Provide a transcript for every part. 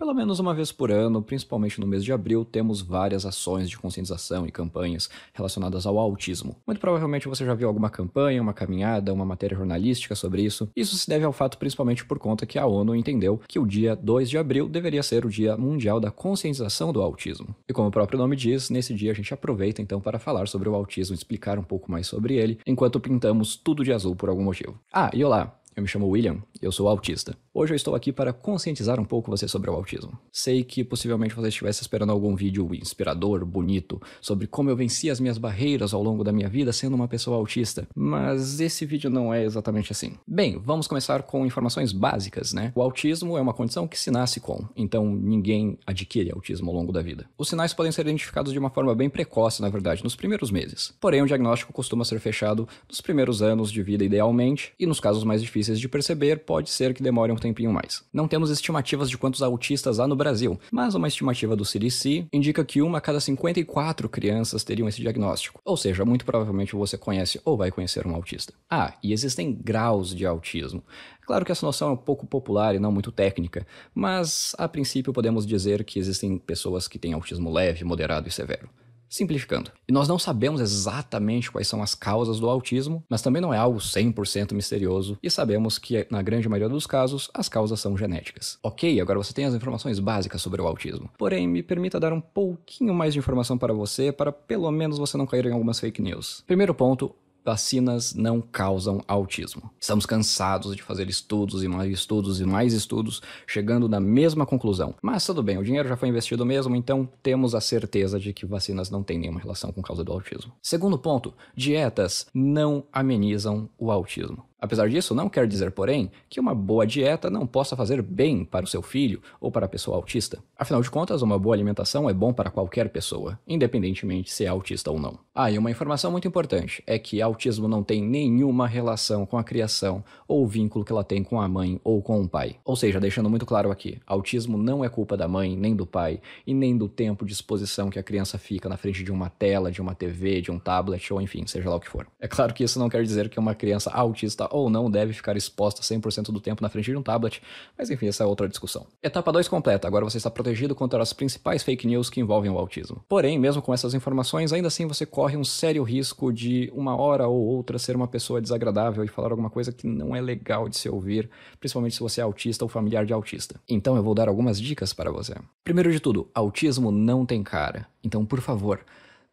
Pelo menos uma vez por ano, principalmente no mês de abril, temos várias ações de conscientização e campanhas relacionadas ao autismo. Muito provavelmente você já viu alguma campanha, uma caminhada, uma matéria jornalística sobre isso. Isso se deve ao fato principalmente por conta que a ONU entendeu que o dia 2 de abril deveria ser o Dia Mundial da Conscientização do Autismo. E como o próprio nome diz, nesse dia a gente aproveita então para falar sobre o autismo, explicar um pouco mais sobre ele, enquanto pintamos tudo de azul por algum motivo. Ah, e olá! Eu me chamo William, eu sou autista. Hoje eu estou aqui para conscientizar um pouco você sobre o autismo. Sei que possivelmente você estivesse esperando algum vídeo inspirador, bonito, sobre como eu venci as minhas barreiras ao longo da minha vida sendo uma pessoa autista, mas esse vídeo não é exatamente assim. Bem, vamos começar com informações básicas, né? O autismo é uma condição que se nasce com, então ninguém adquire autismo ao longo da vida. Os sinais podem ser identificados de uma forma bem precoce, na verdade, nos primeiros meses. Porém, o diagnóstico costuma ser fechado nos primeiros anos de vida, idealmente, e nos casos mais difíceis difíceis de perceber, pode ser que demore um tempinho mais. Não temos estimativas de quantos autistas há no Brasil, mas uma estimativa do CDC indica que uma a cada 54 crianças teriam esse diagnóstico. Ou seja, muito provavelmente você conhece ou vai conhecer um autista. Ah, e existem graus de autismo. Claro que essa noção é um pouco popular e não muito técnica, mas a princípio podemos dizer que existem pessoas que têm autismo leve, moderado e severo simplificando. E nós não sabemos exatamente quais são as causas do autismo, mas também não é algo 100% misterioso e sabemos que, na grande maioria dos casos, as causas são genéticas. Ok, agora você tem as informações básicas sobre o autismo, porém, me permita dar um pouquinho mais de informação para você para pelo menos você não cair em algumas fake news. Primeiro ponto, Vacinas não causam autismo. Estamos cansados de fazer estudos e mais estudos e mais estudos, chegando na mesma conclusão. Mas tudo bem, o dinheiro já foi investido mesmo, então temos a certeza de que vacinas não têm nenhuma relação com causa do autismo. Segundo ponto, dietas não amenizam o autismo. Apesar disso, não quer dizer, porém, que uma boa dieta não possa fazer bem para o seu filho ou para a pessoa autista. Afinal de contas, uma boa alimentação é bom para qualquer pessoa, independentemente se é autista ou não. Ah, e uma informação muito importante é que autismo não tem nenhuma relação com a criação ou vínculo que ela tem com a mãe ou com o pai. Ou seja, deixando muito claro aqui, autismo não é culpa da mãe, nem do pai, e nem do tempo de exposição que a criança fica na frente de uma tela, de uma TV, de um tablet, ou enfim, seja lá o que for. É claro que isso não quer dizer que uma criança autista ou não deve ficar exposta 100% do tempo na frente de um tablet, mas enfim, essa é outra discussão. Etapa 2 completa, agora você está protegido contra as principais fake news que envolvem o autismo. Porém, mesmo com essas informações, ainda assim você corre um sério risco de uma hora ou outra ser uma pessoa desagradável e falar alguma coisa que não é legal de se ouvir, principalmente se você é autista ou familiar de autista. Então eu vou dar algumas dicas para você. Primeiro de tudo, autismo não tem cara. Então, por favor,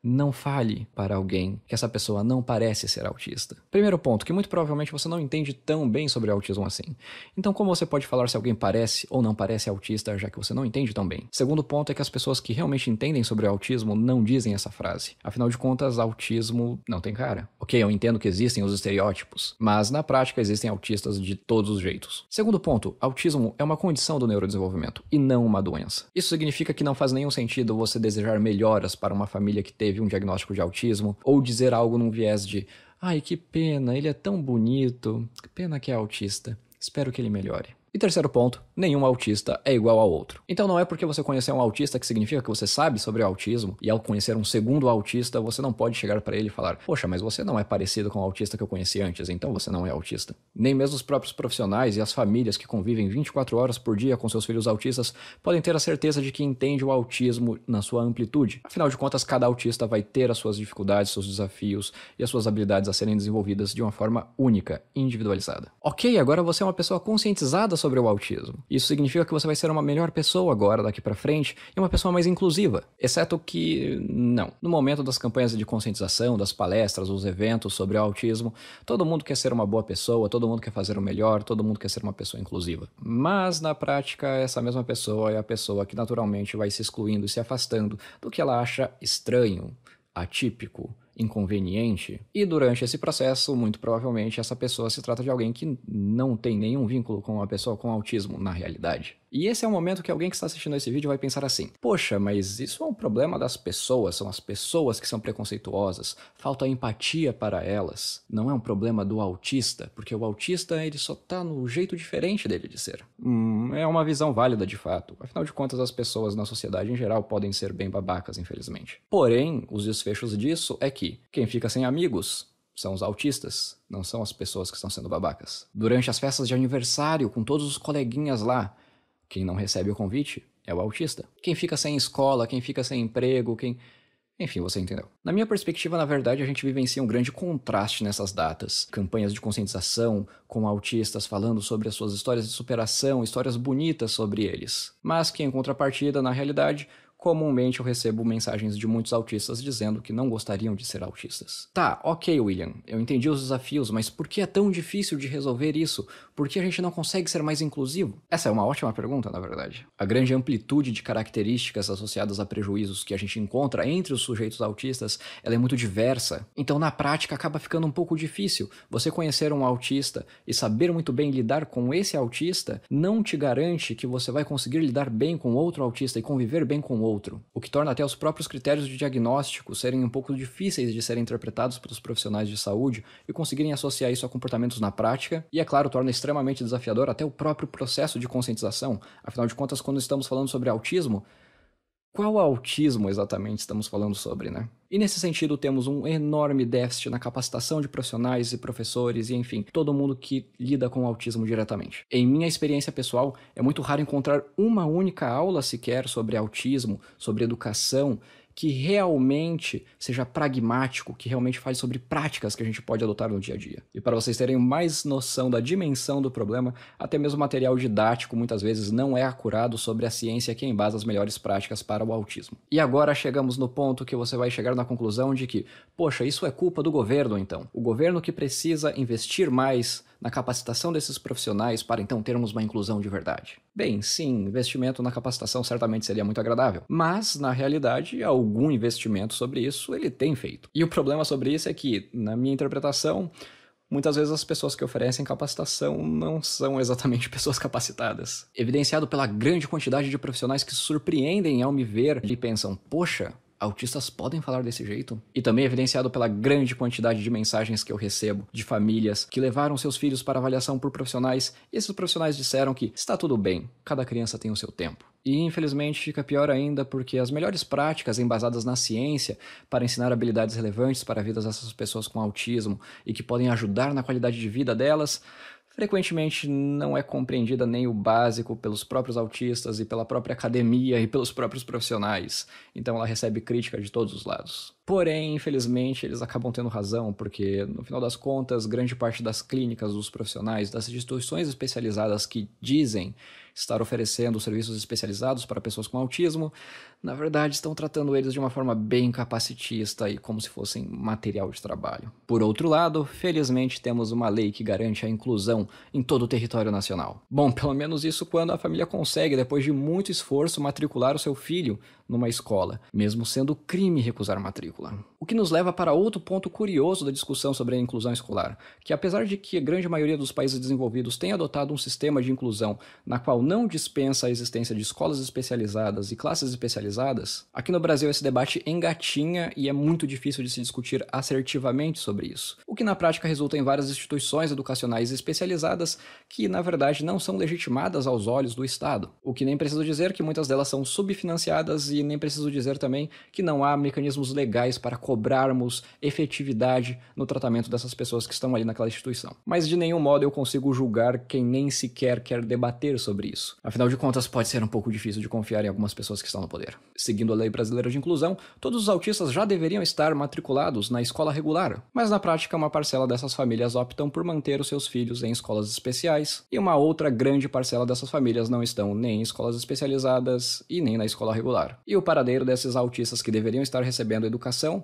não fale para alguém que essa pessoa não parece ser autista. Primeiro ponto, que muito provavelmente você não entende tão bem sobre autismo assim. Então, como você pode falar se alguém parece ou não parece autista, já que você não entende tão bem? Segundo ponto é que as pessoas que realmente entendem sobre autismo não dizem essa frase. Afinal de contas, autismo não tem cara. Ok, eu entendo que existem os estereótipos, mas na prática existem autistas de todos os jeitos. Segundo ponto, autismo é uma condição do neurodesenvolvimento e não uma doença. Isso significa que não faz nenhum sentido você desejar melhoras para uma família que teve teve um diagnóstico de autismo, ou dizer algo num viés de ai que pena, ele é tão bonito, que pena que é autista, espero que ele melhore. E terceiro ponto, nenhum autista é igual ao outro. Então não é porque você conhecer um autista que significa que você sabe sobre o autismo, e ao conhecer um segundo autista, você não pode chegar para ele e falar: "Poxa, mas você não é parecido com o autista que eu conheci antes, então você não é autista". Nem mesmo os próprios profissionais e as famílias que convivem 24 horas por dia com seus filhos autistas podem ter a certeza de que entende o autismo na sua amplitude. Afinal de contas, cada autista vai ter as suas dificuldades, seus desafios e as suas habilidades a serem desenvolvidas de uma forma única, individualizada. OK, agora você é uma pessoa conscientizada sobre o autismo. Isso significa que você vai ser uma melhor pessoa agora, daqui para frente, e uma pessoa mais inclusiva. Exceto que, não. No momento das campanhas de conscientização, das palestras, dos eventos sobre o autismo, todo mundo quer ser uma boa pessoa, todo mundo quer fazer o melhor, todo mundo quer ser uma pessoa inclusiva. Mas, na prática, essa mesma pessoa é a pessoa que naturalmente vai se excluindo e se afastando do que ela acha estranho, atípico, inconveniente. E durante esse processo, muito provavelmente, essa pessoa se trata de alguém que não tem nenhum vínculo com uma pessoa com autismo na realidade. E esse é o momento que alguém que está assistindo esse vídeo vai pensar assim: poxa, mas isso é um problema das pessoas, são as pessoas que são preconceituosas, falta empatia para elas. Não é um problema do autista, porque o autista ele só está no jeito diferente dele de ser. Hum, é uma visão válida de fato. Afinal de contas, as pessoas na sociedade em geral podem ser bem babacas, infelizmente. Porém, os desfechos disso é que quem fica sem amigos são os autistas, não são as pessoas que estão sendo babacas. Durante as festas de aniversário, com todos os coleguinhas lá, quem não recebe o convite é o autista. Quem fica sem escola, quem fica sem emprego, quem. Enfim, você entendeu. Na minha perspectiva, na verdade, a gente vivencia um grande contraste nessas datas. Campanhas de conscientização com autistas falando sobre as suas histórias de superação, histórias bonitas sobre eles. Mas que, em contrapartida, na realidade, Comumente eu recebo mensagens de muitos autistas dizendo que não gostariam de ser autistas. Tá, ok, William, eu entendi os desafios, mas por que é tão difícil de resolver isso? Por que a gente não consegue ser mais inclusivo? Essa é uma ótima pergunta, na verdade. A grande amplitude de características associadas a prejuízos que a gente encontra entre os sujeitos autistas, ela é muito diversa. Então, na prática, acaba ficando um pouco difícil. Você conhecer um autista e saber muito bem lidar com esse autista não te garante que você vai conseguir lidar bem com outro autista e conviver bem com outro outro, o que torna até os próprios critérios de diagnóstico serem um pouco difíceis de serem interpretados pelos profissionais de saúde e conseguirem associar isso a comportamentos na prática, e é claro, torna extremamente desafiador até o próprio processo de conscientização, afinal de contas, quando estamos falando sobre autismo, qual autismo exatamente estamos falando sobre, né? E nesse sentido, temos um enorme déficit na capacitação de profissionais e professores e, enfim, todo mundo que lida com o autismo diretamente. Em minha experiência pessoal, é muito raro encontrar uma única aula sequer sobre autismo, sobre educação que realmente seja pragmático, que realmente fale sobre práticas que a gente pode adotar no dia a dia. E para vocês terem mais noção da dimensão do problema, até mesmo material didático muitas vezes não é acurado sobre a ciência que embasa as melhores práticas para o autismo. E agora chegamos no ponto que você vai chegar na conclusão de que, poxa, isso é culpa do governo então. O governo que precisa investir mais na capacitação desses profissionais para então termos uma inclusão de verdade. Bem, sim, investimento na capacitação certamente seria muito agradável, mas na realidade, é ao algum investimento sobre isso, ele tem feito. E o problema sobre isso é que, na minha interpretação, muitas vezes as pessoas que oferecem capacitação não são exatamente pessoas capacitadas. Evidenciado pela grande quantidade de profissionais que surpreendem ao me ver e pensam, poxa, autistas podem falar desse jeito? E também evidenciado pela grande quantidade de mensagens que eu recebo de famílias que levaram seus filhos para avaliação por profissionais, e esses profissionais disseram que está tudo bem, cada criança tem o seu tempo. E infelizmente fica pior ainda porque as melhores práticas embasadas na ciência para ensinar habilidades relevantes para a vida dessas pessoas com autismo e que podem ajudar na qualidade de vida delas, frequentemente não é compreendida nem o básico pelos próprios autistas e pela própria academia e pelos próprios profissionais. Então ela recebe crítica de todos os lados. Porém, infelizmente, eles acabam tendo razão, porque no final das contas, grande parte das clínicas, dos profissionais, das instituições especializadas que dizem estar oferecendo serviços especializados para pessoas com autismo, na verdade, estão tratando eles de uma forma bem capacitista e como se fossem material de trabalho. Por outro lado, felizmente temos uma lei que garante a inclusão em todo o território nacional. Bom, pelo menos isso quando a família consegue, depois de muito esforço, matricular o seu filho numa escola, mesmo sendo crime recusar matrícula. O que nos leva para outro ponto curioso da discussão sobre a inclusão escolar, que apesar de que a grande maioria dos países desenvolvidos tem adotado um sistema de inclusão na qual não dispensa a existência de escolas especializadas e classes especializadas, polarizadas, aqui no Brasil esse debate engatinha e é muito difícil de se discutir assertivamente sobre isso, o que na prática resulta em várias instituições educacionais especializadas que, na verdade, não são legitimadas aos olhos do Estado. O que nem preciso dizer que muitas delas são subfinanciadas e nem preciso dizer também que não há mecanismos legais para cobrarmos efetividade no tratamento dessas pessoas que estão ali naquela instituição. Mas de nenhum modo eu consigo julgar quem nem sequer quer debater sobre isso. Afinal de contas, pode ser um pouco difícil de confiar em algumas pessoas que estão no poder. Seguindo a Lei Brasileira de Inclusão, todos os autistas já deveriam estar matriculados na escola regular, mas na prática uma parcela dessas famílias optam por manter os seus filhos em escolas especiais, e uma outra grande parcela dessas famílias não estão nem em escolas especializadas e nem na escola regular. E o paradeiro desses autistas que deveriam estar recebendo educação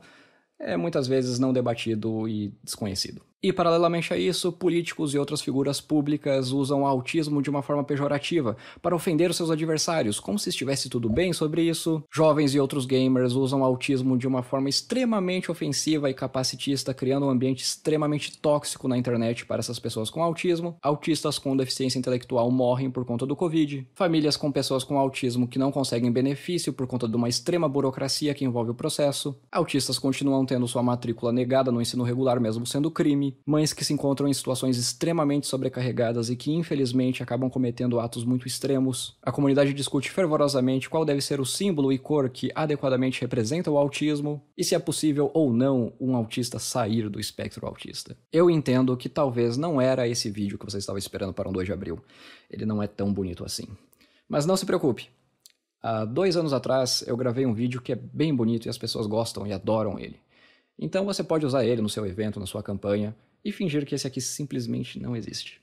é muitas vezes não debatido e desconhecido. E, paralelamente a isso, políticos e outras figuras públicas usam o autismo de uma forma pejorativa para ofender os seus adversários, como se estivesse tudo bem sobre isso. Jovens e outros gamers usam o autismo de uma forma extremamente ofensiva e capacitista, criando um ambiente extremamente tóxico na internet para essas pessoas com autismo. Autistas com deficiência intelectual morrem por conta do Covid. Famílias com pessoas com autismo que não conseguem benefício por conta de uma extrema burocracia que envolve o processo. Autistas continuam tendo sua matrícula negada no ensino regular, mesmo sendo crime mães que se encontram em situações extremamente sobrecarregadas e que infelizmente acabam cometendo atos muito extremos. A comunidade discute fervorosamente qual deve ser o símbolo e cor que adequadamente representa o autismo e se é possível ou não um autista sair do espectro autista. Eu entendo que talvez não era esse vídeo que você estava esperando para um 2 de abril. Ele não é tão bonito assim. Mas não se preocupe, Há dois anos atrás eu gravei um vídeo que é bem bonito e as pessoas gostam e adoram ele. Então você pode usar ele no seu evento, na sua campanha e fingir que esse aqui simplesmente não existe.